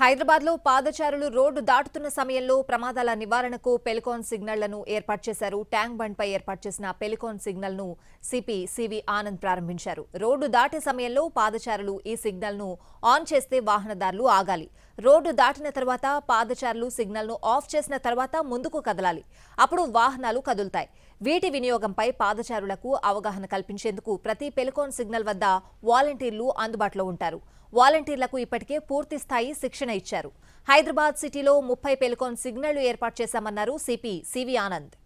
హైదరాబాద్లో పాదచారులు రోడ్డు దాటుతున్న సమయంలో ప్రమాదాల నివారణకు పెలికాన్ సిగ్నళ్లను ఏర్పాటు చేశారు ట్యాంక్ బండ్పై ఏర్పాటు చేసిన పెలికాన్ సిగ్నల్ను సిపి సివి ఆనంద్ ప్రారంభించారు రోడ్డు దాటే సమయంలో పాదచారులు ఈ సిగ్నల్ను ఆన్ చేస్తే వాహనదారులు ఆగాలి రోడ్డు దాటిన తర్వాత పాదచారులు సిగ్నల్ ను ఆఫ్ చేసిన తర్వాత ముందుకు కదలాలి అప్పుడు వాహనాలు కదులుతాయి వీటి వినియోగంపై పాదచారులకు అవగాహన కల్పించేందుకు ప్రతి పెలికాన్ సిగ్నల్ వద్ద వాలంటీర్లు అందుబాటులో ఉంటారు వాలంటీర్లకు ఇప్పటికే పూర్తి స్థాయి శిక్షణ ఇచ్చారు హైదరాబాద్ సిటీలో ముప్పై పెలికాన్ సిగ్నళ్లు ఏర్పాటు చేశామన్నారు సిపి సివి ఆనంద్